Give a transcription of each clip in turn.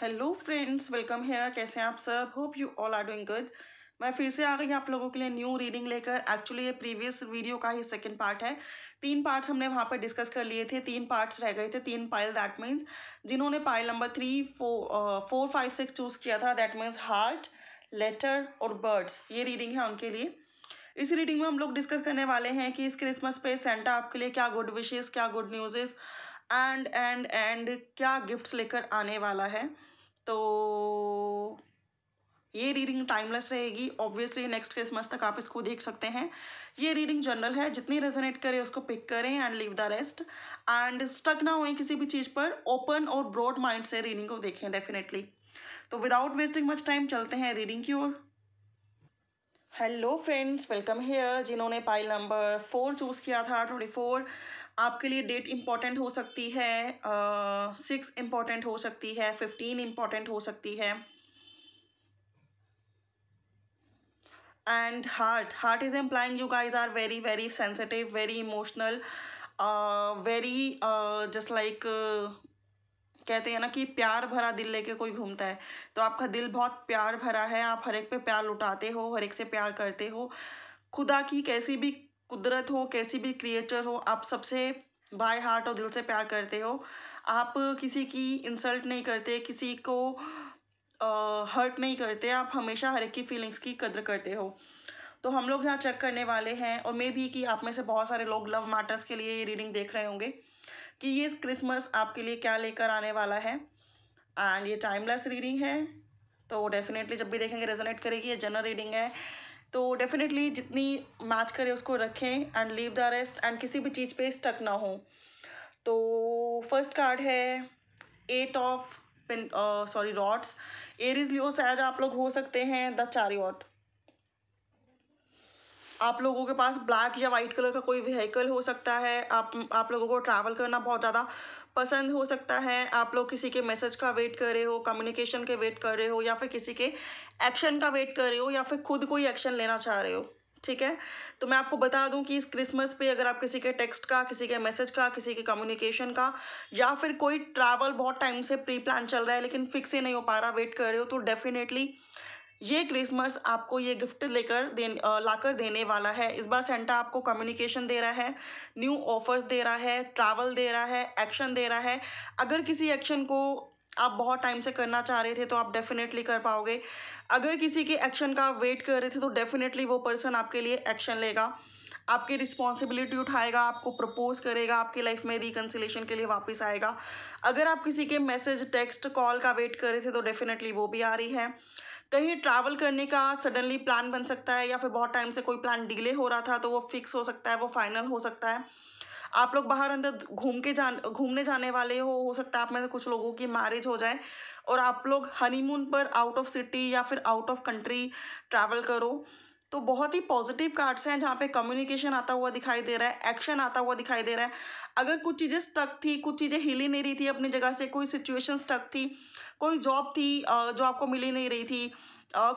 Hello friends welcome hair कैसे हैं आप सब hope you all are doing good मैं फिर से आ गई आप लोगों के लिए न्यू रीडिंग लेकर एक्चुअली ये प्रीवियस वीडियो का ही सेकंड पार्ट है तीन पार्ट्स हमने वहाँ पर डिस्कस कर लिए थे तीन पार्ट्स रह गए थे तीन पाइल दैट मीन्स जिन्होंने pile number three four four five six choose किया था दैट मीन्स हार्ट लेटर और बर्ड्स ये रीडिंग है उनके लिए इस रीडिंग में हम लोग डिस्कस करने वाले हैं कि इस क्रिसमस पे सेंटा आपके लिए क्या गुड विशेज़ क्या good news and and and क्या गिफ्ट्स लेकर आने वाला है तो ये रीडिंग टाइमलेस रहेगी ऑब्वियसली नेक्स्ट क्रिसमस तक आप इसको देख सकते हैं ये रीडिंग जनरल है जितनी रेजोनेट करे उसको पिक करें and leave the rest and stuck ना हुए किसी भी चीज़ पर ओपन और ब्रॉड माइंड से रीडिंग को देखें डेफिनेटली तो विदाउट वेस्टिंग मच टाइम चलते हैं रीडिंग की ओर हेलो फ्रेंड्स वेलकम हेयर जिन्होंने पाइल नंबर फोर चूज़ किया था ट्वेंटी फोर आपके लिए डेट इम्पॉर्टेंट हो सकती है सिक्स uh, इम्पॉर्टेंट हो सकती है फिफ्टीन इम्पॉर्टेंट हो सकती है and heart heart is implying you guys are very very sensitive very emotional very just like कहते हैं ना कि प्यार भरा दिल लेके कोई घूमता है तो आपका दिल बहुत प्यार भरा है आप हर एक पे प्यार लुटाते हो हर एक से प्यार करते हो खुदा की कैसी भी कुदरत हो कैसी भी क्रिएचर हो आप सबसे बाय हार्ट और दिल से प्यार करते हो आप किसी की इंसल्ट नहीं करते किसी को हर्ट uh, नहीं करते आप हमेशा हर एक की फीलिंग्स की कदर करते हो तो हम लोग यहाँ चेक करने वाले हैं और मे भी कि आप में से बहुत सारे लोग लव मैटर्स के लिए ये रीडिंग देख रहे होंगे कि ये क्रिसमस आपके लिए क्या लेकर आने वाला है एंड ये टाइमलेस रीडिंग है तो डेफिनेटली जब भी देखेंगे रेजोनेट करेगी ये जनरल रीडिंग है तो डेफिनेटली जितनी मैच करे उसको रखें and leave the rest and किसी भी चीज़ पे स्टक ना हो तो फर्स्ट कार्ड है eight of pin sorry rods Aries Leo सैज आप लोग हो सकते हैं द चारियॉट आप लोगों के पास ब्लैक या वाइट कलर का कोई व्हीकल हो सकता है आप आप लोगों को ट्रैवल करना बहुत ज़्यादा पसंद हो सकता है आप लोग किसी के मैसेज का वेट कर रहे हो कम्युनिकेशन के वेट कर रहे हो या फिर किसी के एक्शन का वेट कर रहे हो या फिर खुद कोई एक्शन लेना चाह रहे हो ठीक है तो मैं आपको बता दूं कि इस क्रिसमस पे अगर आप किसी के टेक्स्ट का किसी के मैसेज का किसी के कम्युनिकेशन का या फिर कोई ट्रैवल बहुत टाइम से प्री प्लान चल रहा है लेकिन फिक्स ही नहीं हो पा रहा वेट कर रहे हो तो डेफिनेटली ये क्रिसमस आपको ये गिफ्ट लेकर दे लाकर देने वाला है इस बार सेंटा आपको कम्युनिकेशन दे रहा है न्यू ऑफर्स दे रहा है ट्रैवल दे रहा है एक्शन दे रहा है अगर किसी एक्शन को आप बहुत टाइम से करना चाह रहे थे तो आप डेफिनेटली कर पाओगे अगर किसी के एक्शन का वेट कर रहे थे तो डेफिनेटली वो पर्सन आपके लिए एक्शन लेगा आपकी रिस्पॉन्सिबिलिटी उठाएगा आपको प्रपोज करेगा आपकी लाइफ में रिकन्सिलेशन के लिए वापस आएगा अगर आप किसी के मैसेज टेक्स्ट कॉल का वेट कर रहे थे तो डेफिनेटली वो भी आ रही है कहीं ट्रैवल करने का सडनली प्लान बन सकता है या फिर बहुत टाइम से कोई प्लान डिले हो रहा था तो वो फिक्स हो सकता है वो फाइनल हो सकता है आप लोग बाहर अंदर घूम के जान घूमने जाने वाले हो हो सकता है आप में से कुछ लोगों की मैरिज हो जाए और आप लोग हनीमून पर आउट ऑफ सिटी या फिर आउट ऑफ कंट्री ट्रैवल करो तो बहुत ही पॉजिटिव कार्ड्स हैं जहाँ पे कम्युनिकेशन आता हुआ दिखाई दे रहा है एक्शन आता हुआ दिखाई दे रहा है अगर कुछ चीज़ें स्टक थी कुछ चीज़ें हिली नहीं रही थी अपनी जगह से कोई सिचुएशन स्टक थी कोई जॉब थी जो आपको मिल ही नहीं रही थी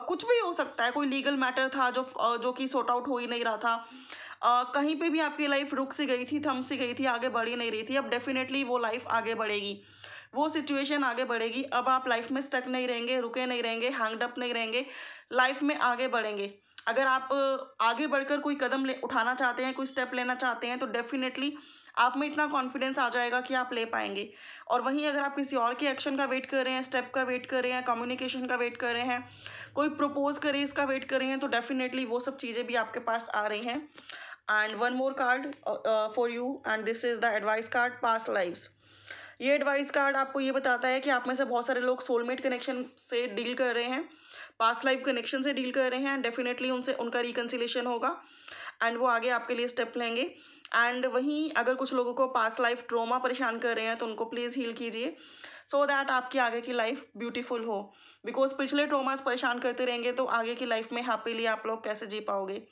कुछ भी हो सकता है कोई लीगल मैटर था जो जो कि सॉर्ट आउट हो ही नहीं रहा था कहीं पे भी आपकी लाइफ रुक सी गई थी थम सी गई थी आगे बढ़ ही नहीं रही थी अब डेफिनेटली वो लाइफ आगे बढ़ेगी वो सिचुएशन आगे बढ़ेगी अब आप लाइफ में स्टक नहीं रहेंगे रुके नहीं रहेंगे हैंगडअप नहीं रहेंगे लाइफ में आगे बढ़ेंगे अगर आप आगे बढ़कर कोई कदम ले उठाना चाहते हैं कोई स्टेप लेना चाहते हैं तो डेफिनेटली आप में इतना कॉन्फिडेंस आ जाएगा कि आप ले पाएंगे और वहीं अगर आप किसी और के एक्शन का वेट कर रहे हैं स्टेप का वेट कर रहे हैं कम्युनिकेशन का वेट कर रहे हैं कोई प्रपोज करे इसका वेट कर रहे हैं तो डेफिनेटली वो सब चीज़ें भी आपके पास आ रही हैं and one more card for you and this is the advice card past lives ये एडवाइस कार्ड आपको ये बताता है कि आप में से बहुत सारे लोग सोलमेट कनेक्शन से डील कर रहे हैं पास लाइफ कनेक्शन से डील कर रहे हैं एंड डेफिनेटली उनसे उनका रिकन्सिलेशन होगा एंड वो आगे आपके लिए स्टेप लेंगे एंड वहीं अगर कुछ लोगों को पास्ट लाइफ ट्रोमा परेशान कर रहे हैं तो उनको प्लीज़ हील कीजिए सो so दैट आपकी आगे की लाइफ ब्यूटीफुल हो बिकॉज पिछले ट्रोमास परेशान करते रहेंगे तो आगे की लाइफ में हैप्पीली आप लोग कैसे जी पाओगे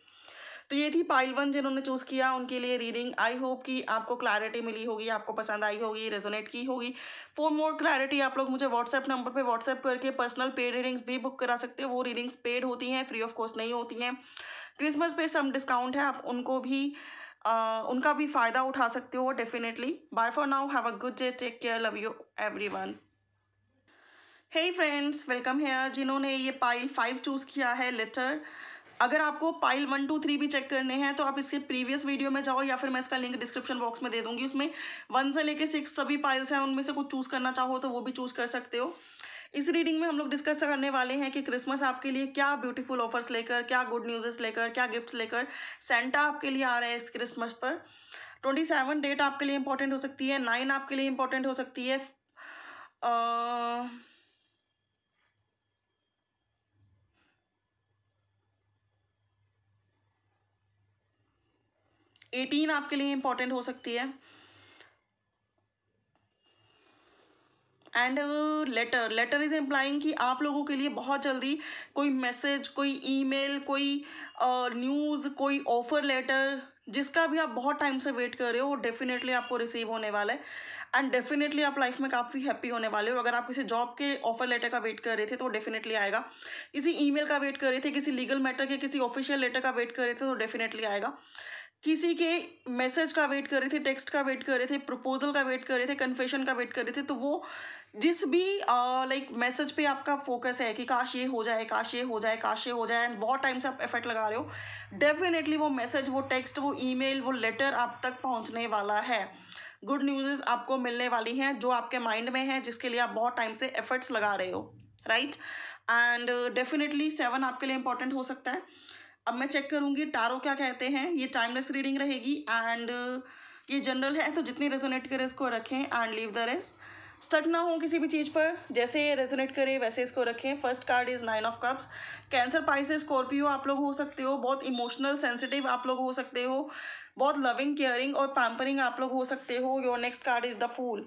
तो ये थी पाइल वन जिन्होंने चूज़ किया उनके लिए रीडिंग आई होप कि आपको क्लैरिटी मिली होगी आपको पसंद आई होगी रेजोनेट की होगी फॉर मोर क्लैरिटी आप लोग मुझे व्हाट्सएप नंबर पर व्हाट्सएप करके पर्सनल पेड रीडिंग्स भी बुक करा सकते हो वो रीडिंग्स पेड होती हैं फ्री ऑफ कॉस्ट नहीं होती हैं क्रिसमस पे सम डिस्काउंट है आप उनको भी आ, उनका भी फ़ायदा उठा सकते हो definitely bye for now have a good day take care love you everyone hey friends welcome here जिन्होंने ये पाइल फाइव चूज़ किया है लेटर अगर आपको पाइल वन टू थ्री भी चेक करने हैं तो आप इसके प्रीवियस वीडियो में जाओ या फिर मैं इसका लिंक डिस्क्रिप्शन बॉक्स में दे दूंगी उसमें वन से लेके सिक्स सभी पाइल्स हैं उनमें से कुछ चूज़ करना चाहो तो वो भी चूज़ कर सकते हो इस रीडिंग में हम लोग डिस्कस करने वाले हैं कि क्रिसमस आपके लिए क्या ब्यूटीफुल ऑफर्स लेकर क्या गुड न्यूज़ेस लेकर क्या गिफ्ट्स लेकर सेंटा आपके लिए आ रहा है इस क्रिसमस पर ट्वेंटी सेवन डेट आपके लिए इंपॉर्टेंट हो सकती है नाइन आपके लिए इंपॉर्टेंट हो सकती है आ... एटीन आपके लिए इंपॉर्टेंट हो सकती है and letter letter is implying कि आप लोगों के लिए बहुत जल्दी कोई मैसेज कोई ईमेल कोई न्यूज़ uh, कोई ऑफर लेटर जिसका भी आप बहुत टाइम से वेट कर रहे हो वो डेफिनेटली आपको रिसीव होने वाला है एंड डेफिनेटली आप लाइफ में काफ़ी हैप्पी होने वाले हो अगर आप किसी जॉब के ऑफर लेटर का वेट कर रहे थे तो डेफिनेटली आएगा किसी ईमेल का वेट कर रहे थे किसी लीगल मैटर के किसी ऑफिशियल लेटर का वेट कर रहे थे तो डेफिनेटली आएगा किसी के मैसेज का वेट कर रहे थे टेक्स्ट का वेट कर रहे थे प्रपोजल का वेट कर रहे थे कन्फेशन का वेट कर रहे थे तो वो जिस भी लाइक uh, मैसेज like, पे आपका फोकस है कि काश ये हो जाए काश ये हो जाए काश ये हो जाए एंड बहुत टाइम से आप एफर्ट लगा रहे हो डेफिनेटली वो मैसेज वो टेक्स्ट वो ईमेल वो लेटर आप तक पहुंचने वाला है गुड न्यूज़ आपको मिलने वाली हैं जो आपके माइंड में है जिसके लिए आप बहुत टाइम से एफर्ट्स लगा रहे हो राइट एंड डेफिनेटली सेवन आपके लिए इंपॉर्टेंट हो सकता है अब मैं चेक करूँगी टारो क्या कहते हैं ये टाइमलेस रीडिंग रहेगी एंड ये जनरल है तो जितनी रेजोनेट करे इसको रखें and leave the rest stuck ना हो किसी भी चीज़ पर जैसे ये रेजोनेट करे वैसे इसको रखें first card is nine of cups Cancer Pisces Scorpio आप लोग हो सकते हो बहुत इमोशनल सेंसिटिव आप लोग हो सकते हो बहुत लविंग केयरिंग और पैम्परिंग आप लोग हो सकते हो your next card is the fool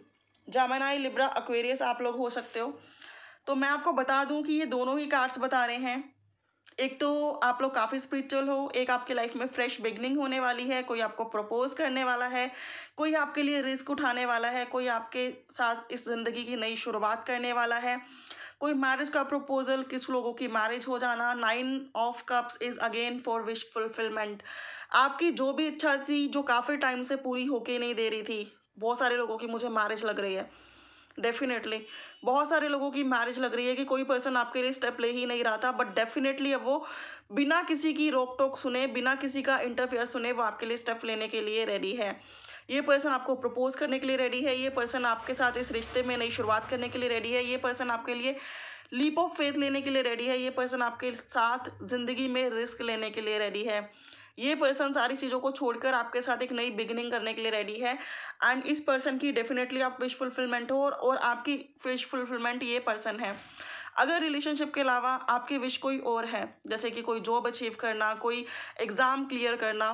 Gemini Libra Aquarius आप लोग हो सकते हो तो मैं आपको बता दूं कि ये दोनों ही कार्ड्स बता रहे हैं एक तो आप लोग काफ़ी स्पिरिचुअल हो एक आपकी लाइफ में फ्रेश बिगनिंग होने वाली है कोई आपको प्रपोज करने वाला है कोई आपके लिए रिस्क उठाने वाला है कोई आपके साथ इस ज़िंदगी की नई शुरुआत करने वाला है कोई मैरिज का प्रपोजल किस लोगों की मैरिज हो जाना nine of cups is again for wish fulfilment आपकी जो भी इच्छा थी जो काफ़ी टाइम से पूरी होके नहीं दे रही थी बहुत सारे लोगों की मुझे मैरिज लग रही है डेफिनेटली बहुत सारे लोगों की मैरिज लग रही है कि कोई पर्सन आपके लिए स्टेप ले ही नहीं रहा था बट डेफिनेटली अब वो बिना किसी की रोक टोक सुने बिना किसी का इंटरफेयर सुने वो आपके लिए स्टेप लेने के लिए रेडी है ये पर्सन आपको प्रपोज करने के लिए रेडी है ये पर्सन आपके साथ इस रिश्ते में नई शुरुआत करने के लिए रेडी है ये पर्सन आपके लिए लीप ऑफ फेथ लेने के लिए रेडी है ये पर्सन आपके साथ ज़िंदगी में रिस्क लेने के लिए रेडी है ये पर्सन सारी चीज़ों को छोड़कर आपके साथ एक नई बिगनिंग करने के लिए रेडी है एंड इस पर्सन की डेफिनेटली आप विश फुलफिलमेंट हो और, और आपकी विश फुलफिलमेंट ये पर्सन है अगर रिलेशनशिप के अलावा आपकी विश कोई और है जैसे कि कोई जॉब अचीव करना कोई एग्ज़ाम क्लियर करना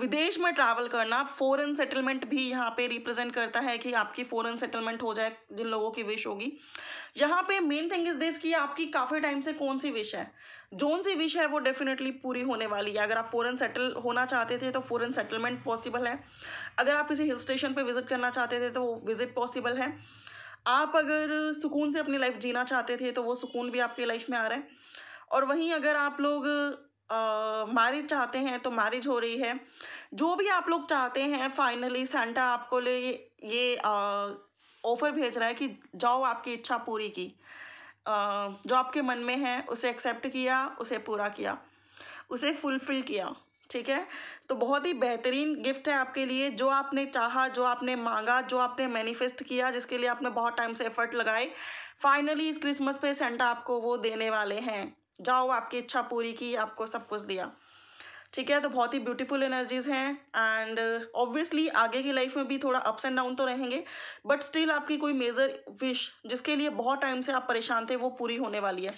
विदेश में ट्रैवल करना फॉरेन सेटलमेंट भी यहाँ पे रिप्रेजेंट करता है कि आपकी फॉरेन सेटलमेंट हो जाए जिन लोगों की विश होगी यहाँ पे मेन थिंग इज दिस कि आपकी काफ़ी टाइम से कौन सी विश है जौन सी विश है वो डेफिनेटली पूरी होने वाली है अगर आप फॉरेन सेटल होना चाहते थे तो फॉरेन सेटलमेंट पॉसिबल है अगर आप किसी हिल स्टेशन पर विजिट करना चाहते थे तो वो विजिट पॉसिबल है आप अगर सुकून से अपनी लाइफ जीना चाहते थे तो वो सुकून भी आपकी लाइफ में आ रहा है और वहीं अगर आप लोग मैरिज चाहते हैं तो मैरिज हो रही है जो भी आप लोग चाहते हैं फाइनली सेंटा आपको ले ये ऑफ़र भेज रहा है कि जाओ आपकी इच्छा पूरी की जो आपके मन में है उसे एक्सेप्ट किया उसे पूरा किया उसे फुलफिल किया ठीक है तो बहुत ही बेहतरीन गिफ्ट है आपके लिए जो आपने चाहा जो आपने मांगा जो आपने मैनिफेस्ट किया जिसके लिए आपने बहुत टाइम से एफर्ट लगाए फाइनली इस क्रिसमस पे सेंटा आपको वो देने वाले हैं जाओ आपकी इच्छा पूरी की आपको सब कुछ दिया ठीक है तो बहुत ही ब्यूटीफुल एनर्जीज हैं एंड ऑब्वियसली आगे की लाइफ में भी थोड़ा अप्स एंड डाउन तो रहेंगे बट स्टिल आपकी कोई मेजर विश जिसके लिए बहुत टाइम से आप परेशान थे वो पूरी होने वाली है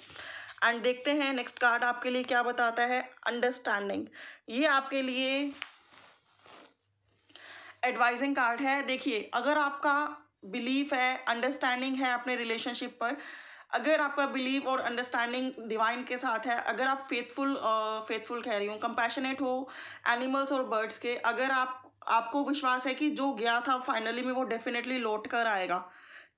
एंड देखते हैं नेक्स्ट कार्ड आपके लिए क्या बताता है अंडरस्टैंडिंग ये आपके लिए एडवाइजिंग कार्ड है देखिए अगर आपका बिलीफ है अंडरस्टैंडिंग है अपने रिलेशनशिप पर अगर आपका बिलीव और अंडरस्टैंडिंग डिवाइन के साथ है अगर आप फेथफुल फेथफुल कह रही हूँ कंपैशनेट हो एनिमल्स और बर्ड्स के अगर आप आपको विश्वास है कि जो गया था फाइनली में वो डेफिनेटली लौट कर आएगा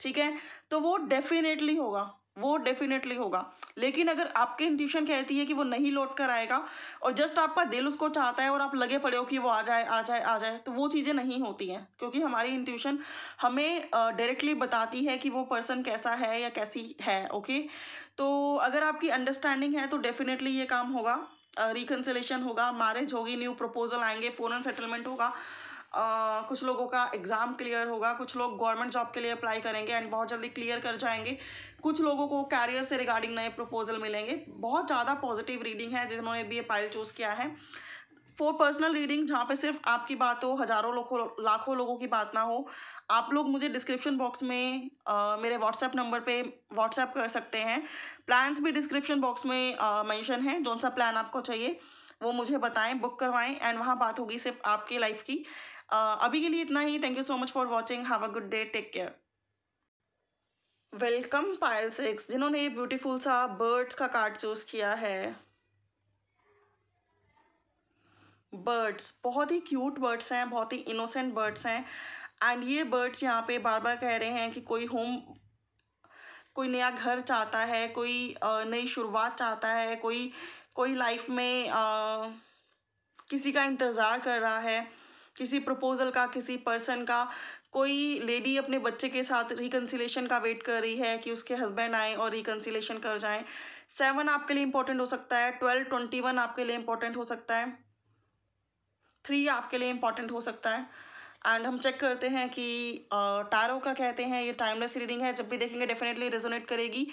ठीक है तो वो डेफिनेटली होगा वो डेफिनेटली होगा लेकिन अगर आपके इंट्यूशन कहती है कि वो नहीं लौट कर आएगा और जस्ट आपका दिल उसको चाहता है और आप लगे पड़े हो कि वो आ जाए आ जाए आ जाए तो वो चीज़ें नहीं होती हैं क्योंकि हमारी इंट्यूशन हमें डायरेक्टली बताती है कि वो पर्सन कैसा है या कैसी है ओके तो अगर आपकी अंडरस्टैंडिंग है तो डेफिनेटली ये काम होगा रिकन्सलेशन होगा मैरिज होगी न्यू प्रपोजल आएंगे फ़ौरन सेटलमेंट होगा कुछ लोगों का एग्ज़ाम क्लियर होगा कुछ लोग गवर्नमेंट जॉब के लिए अप्लाई करेंगे एंड बहुत जल्दी क्लियर कर जाएंगे कुछ लोगों को कैरियर से रिगार्डिंग नए प्रपोजल मिलेंगे बहुत ज़्यादा पॉजिटिव रीडिंग है जिन्होंने भी ये पाइल चूज़ किया है फॉर पर्सनल रीडिंग जहाँ पे सिर्फ आपकी बात हो हज़ारों लोगों लाखों लोगों की बात ना हो आप लोग मुझे डिस्क्रिप्शन बॉक्स में आ, मेरे व्हाट्सएप नंबर पे व्हाट्सएप कर सकते हैं प्लान्स भी डिस्क्रिप्शन बॉक्स में मेंशन है जौन सा प्लान आपको चाहिए वो मुझे बताएं बुक करवाएं एंड वहाँ बात होगी सिर्फ आपकी लाइफ की अभी के लिए इतना ही thank you so much for watching have a good day take care welcome pile six जिन्होंने ये ब्यूटीफुल सा बर्ड्स का कार्ड चूज किया है बर्ड्स बहुत ही क्यूट बर्ड्स हैं बहुत ही इनोसेंट बर्ड्स हैं एंड ये बर्ड्स यहाँ पे बार बार कह रहे हैं कि कोई होम कोई नया घर चाहता है कोई नई शुरुआत चाहता है कोई कोई लाइफ में आ, किसी का इंतज़ार कर रहा है किसी प्रपोजल का किसी पर्सन का कोई लेडी अपने बच्चे के साथ रिकन्सिलेशन का वेट कर रही है कि उसके हस्बैंड आए और रिकन्सिलेशन कर जाएं सेवन आपके लिए इंपॉर्टेंट हो सकता है ट्वेल्व ट्वेंटी वन आपके लिए इंपॉर्टेंट हो सकता है थ्री आपके लिए इंपॉर्टेंट हो सकता है एंड हम चेक करते हैं कि टारो का कहते हैं ये टाइमलेस रीडिंग है जब भी देखेंगे डेफिनेटली रेजोनेट करेगी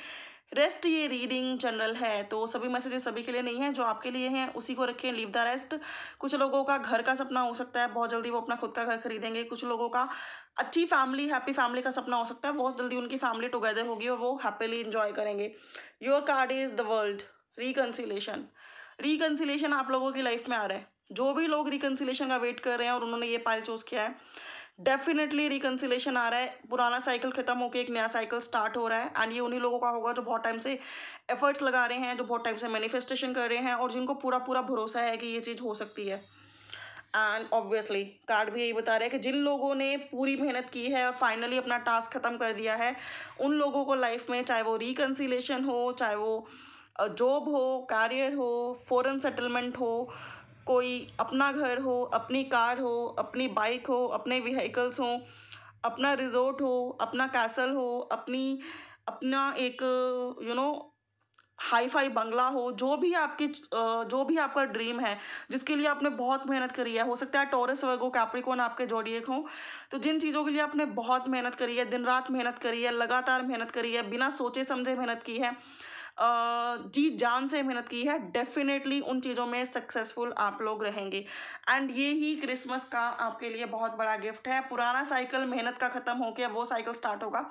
रेस्ट ये रीडिंग जनरल है तो सभी मैसेजेस सभी के लिए नहीं है जो आपके लिए हैं उसी को रखें लीव द रेस्ट कुछ लोगों का घर का सपना हो सकता है बहुत जल्दी वो अपना खुद का घर खरीदेंगे कुछ लोगों का अच्छी फैमिली हैप्पी फैमिली का सपना हो सकता है बहुत जल्दी उनकी फैमिली टुगेदर होगी और वो हैप्पीली इंजॉय करेंगे your card is the world reconciliation reconciliation आप लोगों की लाइफ में आ रहा है जो भी लोग रिकन्सिलेशन का वेट कर रहे हैं और उन्होंने ये पाइल चूज़ किया है डेफिनेटली रिकन्सिलेशन आ रहा है पुराना साइकिल खत्म होकर एक नया साइकिल स्टार्ट हो रहा है एंड ये उन्हीं लोगों का होगा जो बहुत टाइम से एफर्ट्स लगा रहे हैं जो बहुत टाइम से मैनिफेस्टेशन कर रहे हैं और जिनको पूरा पूरा भरोसा है कि ये चीज़ हो सकती है एंड ऑब्वियसली कार्ड भी यही बता रहे हैं कि जिन लोगों ने पूरी मेहनत की है और फाइनली अपना टास्क ख़त्म कर दिया है उन लोगों को लाइफ में चाहे वो रिकन्सिलेशन हो चाहे वो जॉब हो कैरियर हो फॉरेन सेटलमेंट हो कोई अपना घर हो अपनी कार हो अपनी बाइक हो अपने व्हीकल्स हों अपना रिज़ोर्ट हो अपना कैसल हो अपनी अपना एक यू नो हाई फाई बंगला हो जो भी आपकी जो भी आपका ड्रीम है जिसके लिए आपने बहुत मेहनत करी है हो सकता है टोरस वर्गो कैप्रिकोन आपके जोड़िए हो तो जिन चीज़ों के लिए आपने बहुत मेहनत करी है दिन रात मेहनत करी है लगातार मेहनत करी है बिना सोचे समझे मेहनत की है जी जान से मेहनत की है डेफिनेटली उन चीज़ों में सक्सेसफुल आप लोग रहेंगे एंड ये ही क्रिसमस का आपके लिए बहुत बड़ा गिफ्ट है पुराना साइकिल मेहनत का ख़त्म हो गया वो साइकिल स्टार्ट होगा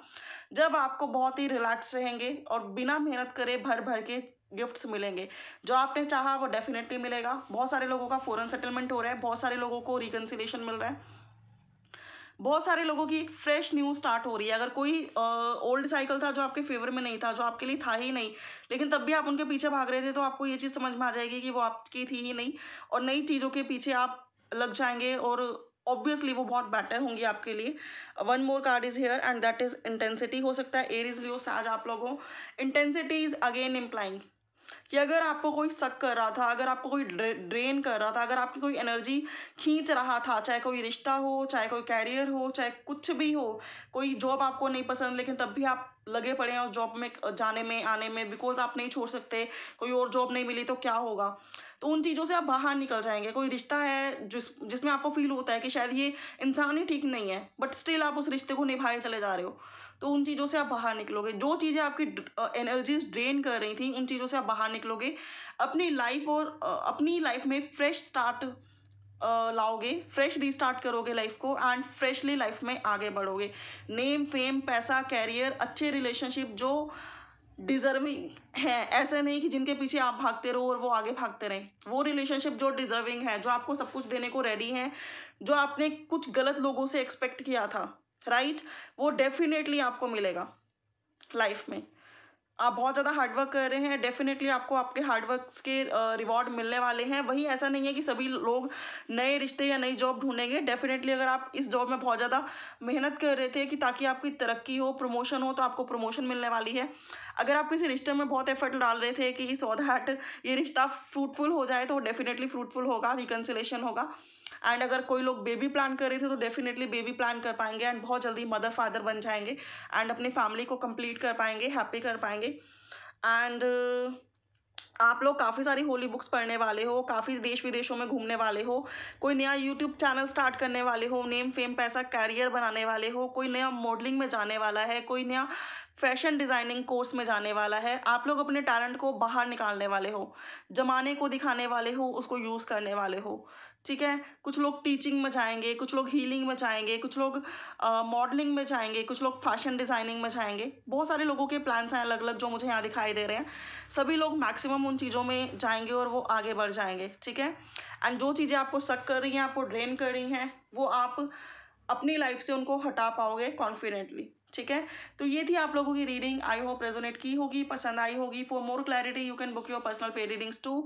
जब आपको बहुत ही रिलैक्स रहेंगे और बिना मेहनत करे भर भर के गिफ्ट्स मिलेंगे जो आपने चाहा वो डेफिनेटली मिलेगा बहुत सारे लोगों का फ़ौरन सेटलमेंट हो रहा है बहुत सारे लोगों को रिकन्सिलेशन मिल रहा है बहुत सारे लोगों की एक फ्रेश न्यूज़ स्टार्ट हो रही है अगर कोई ओल्ड साइकिल था जो आपके फेवर में नहीं था जो आपके लिए था ही नहीं लेकिन तब भी आप उनके पीछे भाग रहे थे तो आपको ये चीज़ समझ में आ जाएगी कि वो आपकी थी ही नहीं और नई चीज़ों के पीछे आप लग जाएंगे और ऑब्वियसली वो बहुत बेटर होंगी आपके लिए one more card is here and that is intensity हो सकता है एयर इज लियो आज आप लोगों इंटेंसिटी इज अगेन इम्प्लाइंग कि अगर आपको कोई सक कर रहा था अगर आपको कोई ड्रेन कर रहा था अगर आपकी कोई एनर्जी खींच रहा था चाहे कोई रिश्ता हो चाहे कोई कैरियर हो चाहे कुछ भी हो कोई जॉब आपको नहीं पसंद लेकिन तब भी आप लगे पड़े हैं उस जॉब में जाने में आने में बिकॉज आप नहीं छोड़ सकते कोई और जॉब नहीं मिली तो क्या होगा तो उन चीज़ों से आप बाहर निकल जाएंगे कोई रिश्ता है जिस जिसमें आपको फील होता है कि शायद ये इंसान ही ठीक नहीं है बट स्टिल आप उस रिश्ते को निभाए चले जा रहे हो तो उन चीज़ों से आप बाहर निकलोगे जो चीज़ें आपकी एनर्जीज ड्रेन कर रही थी उन चीज़ों से आप बाहर निकलोगे अपनी लाइफ और अपनी लाइफ में फ्रेश स्टार्ट लाओगे फ्रेश रीस्टार्ट करोगे लाइफ को एंड फ्रेशली लाइफ में आगे बढ़ोगे नेम फेम पैसा कैरियर अच्छे रिलेशनशिप जो डिजर्विंग है ऐसे नहीं कि जिनके पीछे आप भागते रहो और वो आगे भागते रहें वो रिलेशनशिप जो डिजर्विंग है जो आपको सब कुछ देने को रेडी है जो आपने कुछ गलत लोगों से एक्सपेक्ट किया था राइट right? वो डेफिनेटली आपको मिलेगा लाइफ में आप बहुत ज़्यादा हार्डवर्क कर रहे हैं डेफिनेटली आपको आपके हार्डवर्क के रिवॉर्ड मिलने वाले हैं वही ऐसा नहीं है कि सभी लोग नए रिश्ते या नई जॉब ढूंढेंगे डेफिनेटली अगर आप इस जॉब में बहुत ज़्यादा मेहनत कर रहे थे कि ताकि आपकी तरक्की हो प्रमोशन हो तो आपको प्रमोशन मिलने वाली है अगर आप किसी रिश्ते में बहुत एफर्ट डाल रहे थे कि सो दैट ये रिश्ता फ्रूटफुल हो जाए तो डेफिनेटली फ्रूटफुल होगा रिकन्सिलेशन होगा एंड अगर कोई लोग बेबी प्लान कर रहे थे तो डेफिनेटली बेबी प्लान कर पाएंगे एंड बहुत जल्दी मदर फादर बन जाएंगे एंड अपनी फैमिली को कंप्लीट कर पाएंगे हैप्पी कर पाएंगे एंड आप लोग काफ़ी सारी होली बुक्स पढ़ने वाले हो काफ़ी देश विदेशों में घूमने वाले हो कोई नया यूट्यूब चैनल स्टार्ट करने वाले हो नेम फेम पैसा कैरियर बनाने वाले हो कोई नया मॉडलिंग में जाने वाला है कोई नया फैशन डिज़ाइनिंग कोर्स में जाने वाला है आप लोग अपने टैलेंट को बाहर निकालने वाले हो जमाने को दिखाने वाले हो उसको यूज़ करने वाले हो ठीक है कुछ लोग टीचिंग में जाएंगे कुछ लोग हीलिंग में जाएंगे कुछ लोग मॉडलिंग में जाएंगे कुछ लोग फैशन डिज़ाइनिंग में जाएंगे बहुत सारे लोगों के प्लान्स हैं अलग अलग जो मुझे यहाँ दिखाई दे रहे हैं सभी लोग मैक्सिमम उन चीज़ों में जाएंगे और वो आगे बढ़ जाएंगे ठीक है एंड जो चीज़ें आपको सक कर रही हैं आपको ड्रेन कर रही हैं वो आप अपनी लाइफ से उनको हटा पाओगे कॉन्फिडेंटली ठीक है तो ये थी आप लोगों की रीडिंग आई होप रेजोनेट की होगी पसंद आई होगी for more clarity you can book your personal paid readings too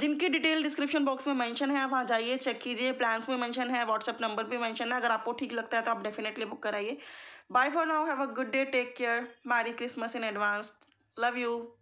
जिनकी डिटेल डिस्क्रिप्शन बॉक्स में मेंशन है वहाँ जाइए चेक कीजिए प्लान्स भी मेंशन है व्हाट्सअप नंबर भी मेंशन है अगर आपको ठीक लगता है तो आप डेफिनेटली बुक कराइए bye for now have a good day take care merry Christmas in advance love you